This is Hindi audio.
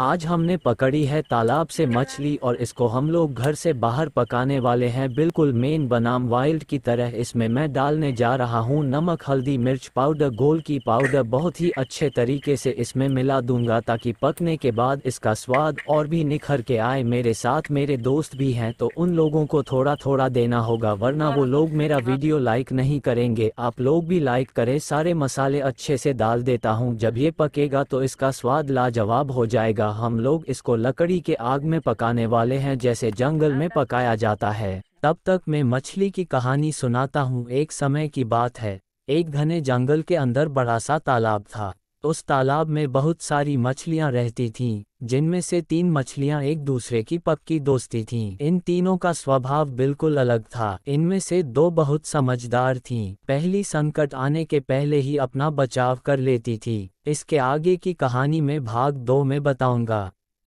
आज हमने पकड़ी है तालाब से मछली और इसको हम लोग घर से बाहर पकाने वाले हैं बिल्कुल मेन बनाम वाइल्ड की तरह इसमें मैं डालने जा रहा हूँ नमक हल्दी मिर्च पाउडर गोल की पाउडर बहुत ही अच्छे तरीके से इसमें मिला दूंगा ताकि पकने के बाद इसका स्वाद और भी निखर के आए मेरे साथ मेरे दोस्त भी हैं तो उन लोगों को थोड़ा थोड़ा देना होगा वरना वो लोग मेरा वीडियो लाइक नहीं करेंगे आप लोग भी लाइक करें सारे मसाले अच्छे से डाल देता हूँ जब ये पकेगा तो इसका स्वाद लाजवाब हो जाएगा जाएगा हम लोग इसको लकड़ी के आग में पकाने वाले हैं जैसे जंगल में पकाया जाता है तब तक मैं मछली की कहानी सुनाता हूँ एक समय की बात है एक घने जंगल के अंदर बड़ा सा तालाब था उस तालाब में बहुत सारी मछलियां रहती थीं, जिनमें से तीन मछलियां एक दूसरे की पक्की दोस्ती थीं। इन तीनों का स्वभाव बिल्कुल अलग था इनमें से दो बहुत समझदार थीं। पहली संकट आने के पहले ही अपना बचाव कर लेती थी इसके आगे की कहानी में भाग दो में बताऊंगा